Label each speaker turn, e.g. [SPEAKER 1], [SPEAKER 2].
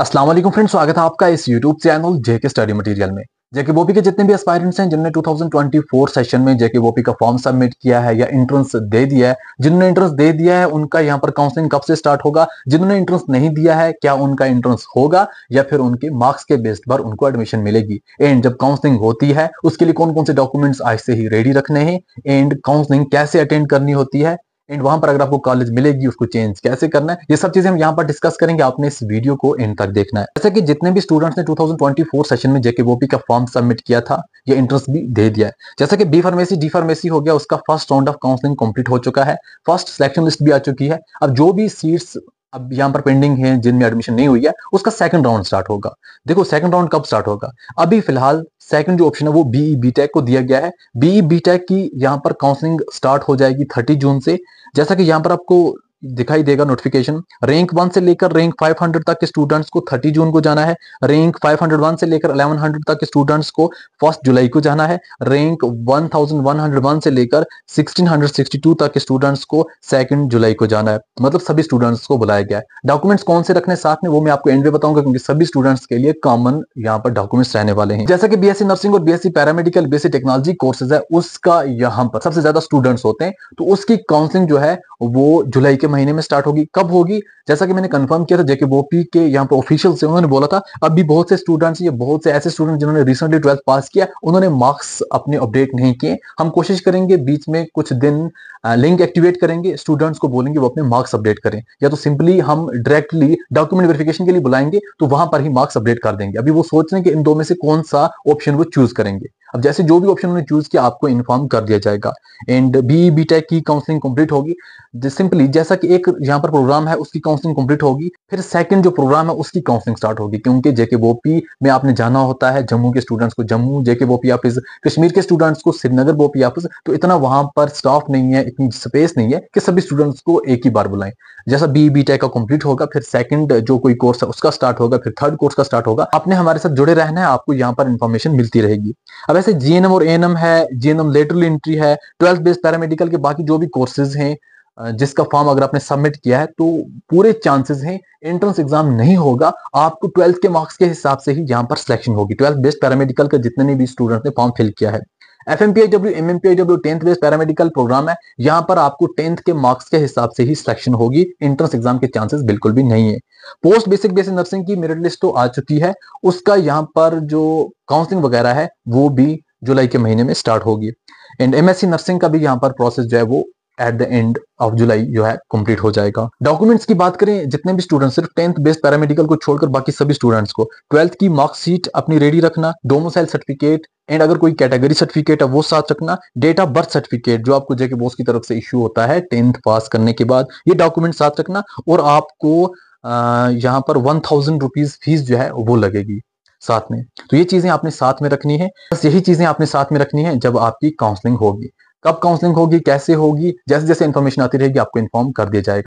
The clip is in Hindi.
[SPEAKER 1] अस्सलाम वालेकुम फ्रेंड्स स्वागत है आपका इस YouTube channel JK study material में जेके बोपी के जितने भी एस्पायरेंट्स हैं जिन्होंने 2024 सेशन में जेके बोपी का फॉर्म सबमिट किया है या एंट्रेंस दे दिया है जिन्होंने एंट्रेंस दे दिया है उनका यहाँ पर काउंसलिंग कब से स्टार्ट होगा जिन्होंने एंट्रेंस नहीं दिया है क्या उनका एंट्रेंस होगा या फिर उनके मार्क्स के बेस्ड पर उनको एडमिशन मिलेगी एंड जब काउंसलिंग होती है उसके लिए कौन कौन से डॉक्यूमेंट्स आज से ही रेडी रखने हैं एंड काउंसलिंग कैसे अटेंड करनी होती है एंड वहां पर अगर आपको कॉलेज मिलेगी उसको चेंज कैसे करना है ये सब चीजें हम यहाँ पर डिस्कस करेंगे आपने इस वीडियो को एंड तक देखना है जैसे कि जितने भी स्टूडेंट्स ने 2024 सेशन में वोपी का फॉर्म सबमिट किया था या इंट्रेंस भी दे दिया है जैसे कि बी फार्मेसी डी फार्मेसी हो गया उसका first round of counselling complete हो चुका है फर्स्ट सिलेक्शन लिस्ट भी आ चुकी है अब जो भी सीट्स अब यहाँ पर पेंडिंग है जिनमें एडमिशन नहीं हुई है उसका सेकंड राउंड स्टार्ट होगा देखो सेकंड राउंड कब स्टार्ट होगा अभी फिलहाल सेकंड जो ऑप्शन है वो बीई बी टेक को दिया गया है बीई बी टेक की यहाँ पर काउंसलिंग स्टार्ट हो जाएगी थर्टी जून से जैसा कि यहाँ पर आपको दिखाई देगा नोटिफिकेशन रैंक वन से लेकर रैंक 500 तक के स्टूडेंट्स को 30 जून को जाना है रैंक 501 से लेकर 1100 तक के स्टूडेंट्स को फर्स्ट जुलाई को जाना है रैंक 1101 से लेकर 1662 तक के स्टूडेंट्स को सेकंड जुलाई को जाना है मतलब सभी स्टूडेंट्स को बुलाया गया है डॉक्यूमेंट्स कौन से रखने साथ में वो मैं आपको एंड में बताऊंगा क्योंकि सभी स्टूडेंट्स के लिए कॉमन यहाँ पर डॉक्यूमेंट्स रहने वाले हैं जैसे कि बीएससी नर्सिंग और BSc paramedical BSc technology courses है उसका यहाँ पर सबसे ज्यादा स्टूडेंट्स होते हैं तो उसकी काउंसिलिंग जो है वो जुलाई के महीने में स्टार्ट होगी कब होगी जैसा कि मैंने कंफर्म किया था जेके बोपी के यहाँ पे ऑफिशियल से उन्होंने बोला था अभी बहुत से स्टूडेंट्स या बहुत से ऐसे स्टूडेंट जिन्होंने रिसेंटली ट्वेल्थ पास किया उन्होंने मार्क्स अपने अपडेट नहीं किए हम कोशिश करेंगे बीच में कुछ दिन लिंक एक्टिवेट करेंगे स्टूडेंट्स को बोलेंगे वो अपने मार्क्स अपडेट करें या तो सिंपली हम डायरेक्टली डॉक्यूमेंट वेरिफिकेशन के लिए बुलाएंगे तो वहां पर ही मार्क्स अपडेट कर देंगे अभी वो सोच रहे हैं कि इन दो में से कौन सा ऑप्शन वो चूज करेंगे अब जैसे जो भी ऑप्शन उन्होंने चूज किया आपको इन्फॉर्म कर दिया जाएगा एंड बी बी टेक की काउंसलिंग कंप्लीट होगी सिंपली जैसा कि एक यहाँ पर प्रोग्राम है उसकी काउंसलिंग कंप्लीट होगी फिर सेकंड जो प्रोग्राम है उसकी काउंसलिंग स्टार्ट होगी क्योंकि जेके बोपी में आपने जाना होता है जम्मू के स्टूडेंट्स को Jammu JK BOPEE office Kashmir के स्टूडेंट्स को श्रीनगर बोपी ऑफिस तो इतना वहां पर स्टाफ नहीं है इतनी स्पेस नहीं है कि सभी स्टूडेंट्स को एक ही बार बुलाएं जैसा बी बी टेक का कंप्लीट होगा फिर सेकंड जो कोई कोर्स है उसका स्टार्ट होगा फिर थर्ड कोर्स का स्टार्ट होगा आपने हमारे साथ जुड़े रहना है आपको यहाँ पर इन्फॉर्मेशन मिलती रहेगी अब जैसे जीएनएम और एएनएम है जीएनएम लेटरल एंट्री है ट्वेल्थ बेस पैरामेडिकल के बाकी जो भी कोर्सेज हैं जिसका फॉर्म अगर आपने सबमिट किया है तो पूरे चांसेस हैं एंट्रेंस एग्जाम नहीं होगा आपको ट्वेल्थ के मार्क्स के हिसाब से ही यहाँ पर सिलेक्शन होगी ट्वेल्थ बेस्ट पैरामेडिकल का जितने भी स्टूडेंट ने फॉर्म फिल किया है F M P W M M P I W tenth best paramedical programme है यहाँ पर आपको टेंथ के मार्क्स के हिसाब से ही सिलेक्शन होगी एंट्रेंस एग्जाम के चांसेस बिल्कुल भी नहीं है पोस्ट बेसिक बेसिक नर्सिंग की मेरिट लिस्ट तो आ चुकी है उसका यहाँ पर जो काउंसलिंग वगैरह है वो भी जुलाई के महीने में स्टार्ट होगी एंड एमएससी नर्सिंग का भी यहाँ पर प्रोसेस जो है वो at the end of July जो है कंप्लीट हो जाएगा डॉक्यूमेंट्स की बात करें जितने भी स्टूडेंट सिर्फ टेंथ बेस्ड पैरामेडिकल को छोड़कर बाकी सभी स्टूडेंट्स को ट्वेल्थ की मार्कशीट अपनी रेडी रखना डोमोसाइल सर्टिफिकेट एंड अगर कोई कैटेगरी सर्टिफिकेट है वो साथ रखना डेट ऑफ बर्थ सर्टिफिकेट जो आपको जेके बोस की तरफ से इश्यू होता है टेंथ पास करने के बाद ये डॉक्यूमेंट साथ रखना और आपको यहाँ पर वन थाउजेंड रुपीज फीस जो है वो लगेगी साथ में तो ये चीजें आपने साथ में रखनी है बस यही चीजें आपने साथ में रखनी है जब आपकी काउंसलिंग होगी कब काउंसलिंग होगी कैसे होगी जैसे जैसे इन्फॉर्मेशन आती रहेगी आपको इन्फॉर्म कर दिया जाएगा